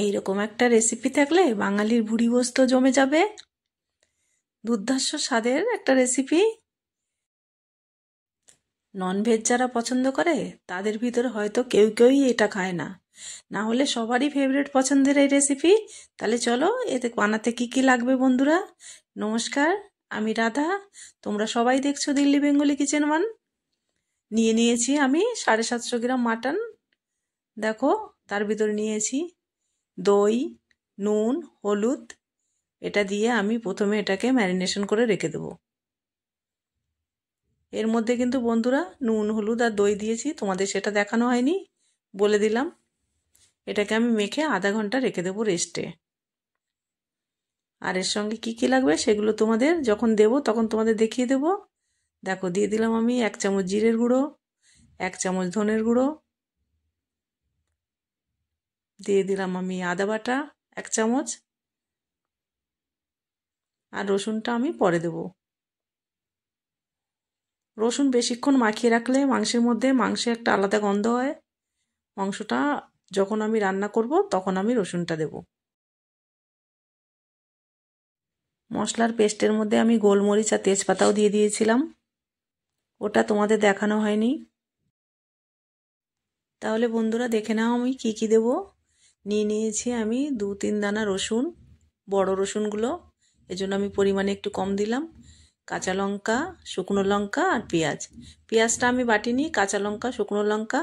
এই রকম একটা রেসিপি থাকলে বাঙালির ভুড়ি বস্ত জমে যাবে দুর্ধর্ষ স্বাদের একটা রেসিপি ননভেজ যারা পছন্দ করে তাদের ভিতরে হয়তো কেউ কেউই এটা খায় না না হলে সবারই ফেভারিট পছন্দের এই রেসিপি তাহলে চলো এতে বানাতে কি কি লাগবে বন্ধুরা নমস্কার আমি রাধা তোমরা সবাই দেখছো দিল্লি বেঙ্গলি কিচেন ওয়ান নিয়ে নিয়েছি আমি সাড়ে সাতশো গ্রাম মাটন দেখো তার ভিতরে নিয়েছি দই নুন হলুদ এটা দিয়ে আমি প্রথমে এটাকে ম্যারিনেশন করে রেখে দেবো এর মধ্যে কিন্তু বন্ধুরা নুন হলুদ আর দই দিয়েছি তোমাদের সেটা দেখানো হয়নি বলে দিলাম এটাকে আমি মেখে আধা ঘন্টা রেখে দেবো রেস্টে আর এর সঙ্গে কি কি লাগবে সেগুলো তোমাদের যখন দেব তখন তোমাদের দেখিয়ে দেব দেখো দিয়ে দিলাম আমি এক চামচ জিরের গুঁড়ো এক চামচ ধনের গুঁড়ো দিয়ে দিলাম আমি আদা বাটা এক চামচ আর রসুনটা আমি পরে দেব রসুন বেশিক্ষণ মাখিয়ে রাখলে মাংসের মধ্যে মাংসে একটা আলাদা গন্ধ হয় মাংসটা যখন আমি রান্না করব তখন আমি রসুনটা দেব মশলার পেস্টের মধ্যে আমি গোলমরিচ আর তেজপাতাও দিয়ে দিয়েছিলাম ওটা তোমাদের দেখানো হয়নি তাহলে বন্ধুরা দেখে নাও আমি কি কি দেবো নিয়ে নিয়েছি আমি দু তিন দানা রসুন বড় রসুনগুলো এজন্য আমি পরিমাণে একটু কম দিলাম কাঁচা লঙ্কা শুকনো লঙ্কা আর পেঁয়াজ পেঁয়াজটা আমি বাটিনি কাঁচা লঙ্কা শুকনো লঙ্কা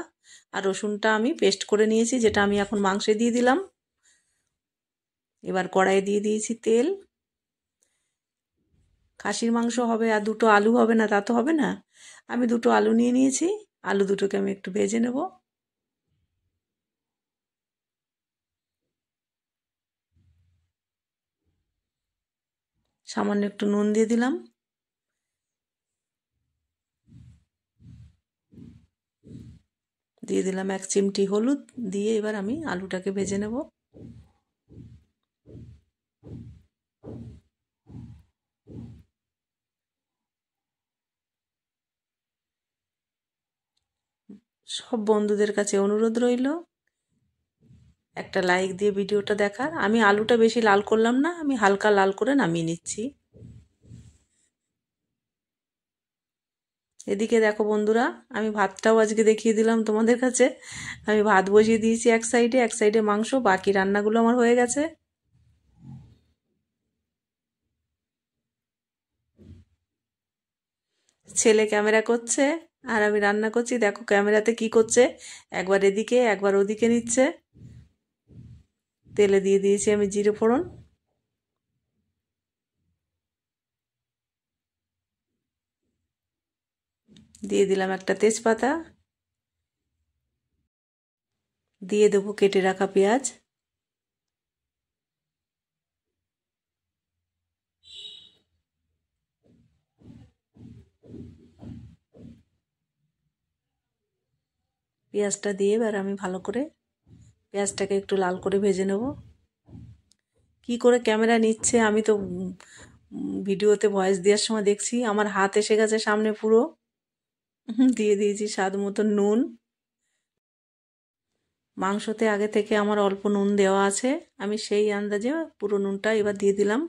আর রসুনটা আমি পেস্ট করে নিয়েছি যেটা আমি এখন মাংসে দিয়ে দিলাম এবার কড়াইয়ে দিয়ে দিয়েছি তেল খাসির মাংস হবে আর দুটো আলু হবে না তা তো হবে না আমি দুটো আলু নিয়ে নিয়েছি আলু দুটোকে আমি একটু ভেজে নেবো সামান্য একটু নুন দিয়ে দিলাম দিয়ে দিলাম এক চিমটি হলুদ দিয়ে এবার আমি আলুটাকে ভেজে নেব সব বন্ধুদের কাছে অনুরোধ রইল একটা লাইক দিয়ে ভিডিওটা দেখার আমি আলুটা বেশি লাল করলাম না আমি হালকা লাল করে নামিয়ে নিচ্ছি এদিকে দেখো বন্ধুরা আমি ভাতটাও আজকে দেখিয়ে দিলাম তোমাদের কাছে আমি ভাত বসিয়ে দিয়েছি এক সাইডে এক সাইডে মাংস বাকি রান্নাগুলো আমার হয়ে গেছে ছেলে ক্যামেরা করছে আর আমি রান্না করছি দেখো ক্যামেরাতে কি করছে একবার এদিকে একবার ওদিকে নিচ্ছে তেলে দিয়ে দিয়েছি আমি জিরে ফোড়ন দিয়ে দিলাম একটা তেজপাতা দিয়ে দেবো কেটে রাখা পেঁয়াজ পেঁয়াজটা দিয়ে এবার আমি ভালো করে পেঁয়াজটাকে একটু লাল করে ভেজে নেব কি করে ক্যামেরা নিচ্ছে আমি তো ভিডিওতে ভয়েস দেওয়ার সময় দেখছি আমার হাত এসে গেছে সামনে পুরো দিয়ে দিয়েছি স্বাদ মতো নুন মাংসতে আগে থেকে আমার অল্প নুন দেওয়া আছে আমি সেই আন্দাজে পুরো নুনটা এবার দিয়ে দিলাম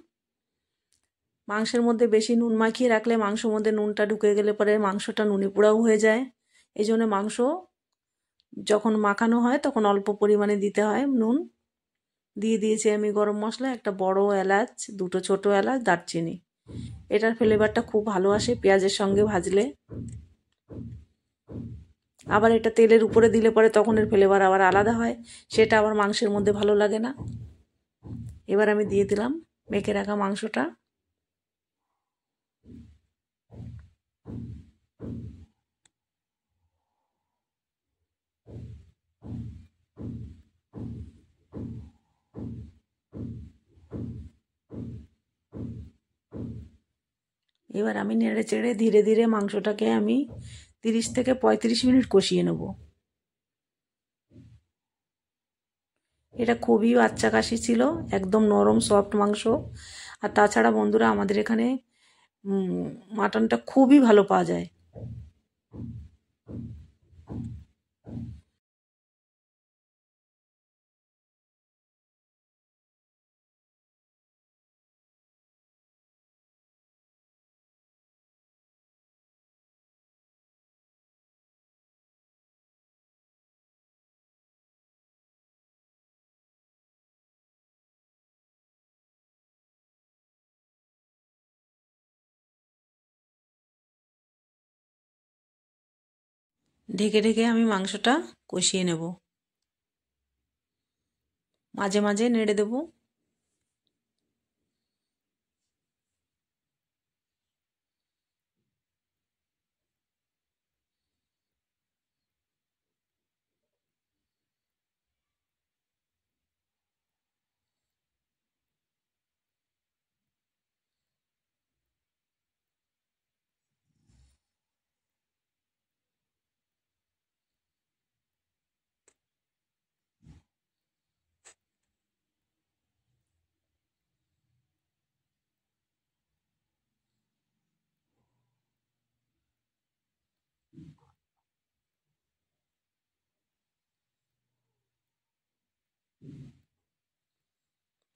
মাংসের মধ্যে বেশি নুন মাখিয়ে রাখলে মাংসর মধ্যে নুনটা ঢুকে গেলে পরে মাংসটা নুনে পোড়াও হয়ে যায় এই জন্য মাংস যখন মাখানো হয় তখন অল্প পরিমাণে দিতে হয় নুন দিয়ে দিয়েছি আমি গরম মশলা একটা বড় এলাচ দুটো ছোট এলাচ দারচিনি এটার ফ্লেভারটা খুব ভালো আসে পেঁয়াজের সঙ্গে ভাজলে আবার এটা তেলের উপরে দিলে পরে তখন এর ফ্লেভার আবার আলাদা হয় সেটা আবার মাংসের মধ্যে ভালো লাগে না এবার আমি দিয়ে দিলাম মেখে রাখা মাংসটা এবার আমি নেড়ে চেড়ে ধীরে ধীরে মাংসটাকে আমি তিরিশ থেকে পঁয়ত্রিশ মিনিট কষিয়ে নেব এটা খুবই বাচ্চা কাশি ছিল একদম নরম সফট মাংস আর তাছাড়া বন্ধুরা আমাদের এখানে মাটনটা খুবই ভালো পাওয়া যায় ঢেকে ঢেকে আমি মাংসটা কষিয়ে নেব মাঝে মাঝে নেড়ে দেবো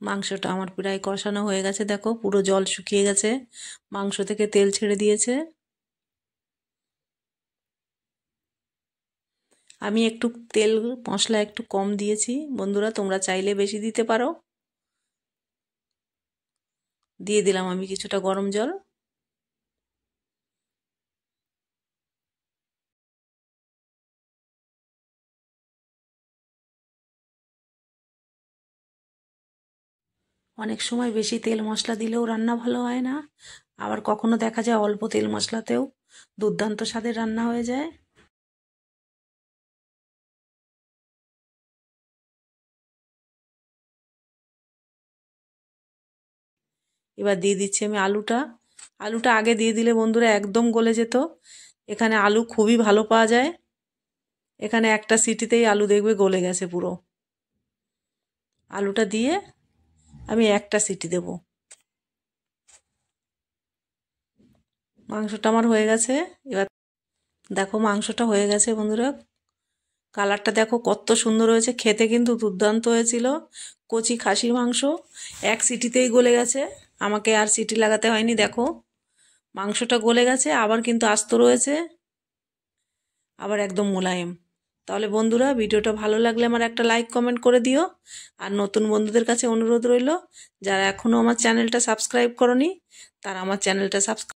মাংসটা আমার প্রায় কষানো হয়ে গেছে দেখো পুরো জল শুকিয়ে গেছে মাংস থেকে তেল ছেড়ে দিয়েছে আমি একটু তেল মশলা একটু কম দিয়েছি বন্ধুরা তোমরা চাইলে বেশি দিতে পারো দিয়ে দিলাম আমি কিছুটা গরম জল অনেক সময় বেশি তেল মশলা দিলেও রান্না ভালো হয় না আবার কখনো দেখা যায় অল্প তেল মশলাতেও দুর্দান্ত স্বাদের রান্না হয়ে যায় এবার দিয়ে দিচ্ছি আমি আলুটা আলুটা আগে দিয়ে দিলে বন্ধুরা একদম গলে যেত এখানে আলু খুবই ভালো পাওয়া যায় এখানে একটা সিটিতেই আলু দেখবে গলে গেছে পুরো আলুটা দিয়ে আমি একটা সিটি দেব মাংসটা আমার হয়ে গেছে এবার দেখো মাংসটা হয়ে গেছে বন্ধুরা কালারটা দেখো কত সুন্দর হয়েছে খেতে কিন্তু দুর্দান্ত হয়েছিল কচি খাসির মাংস এক সিটিতেই গলে গেছে আমাকে আর সিটি লাগাতে হয়নি দেখো মাংসটা গলে গেছে আবার কিন্তু আস্ত রয়েছে আবার একদম মোলায়েম তাহলে বন্ধুরা ভিডিওটা ভালো লাগলে আমার একটা লাইক কমেন্ট করে দিও আর নতুন বন্ধুদের কাছে অনুরোধ রইল যারা এখনও আমার চ্যানেলটা সাবস্ক্রাইব করনি তারা আমার চ্যানেলটা সাবস্ক্রাইব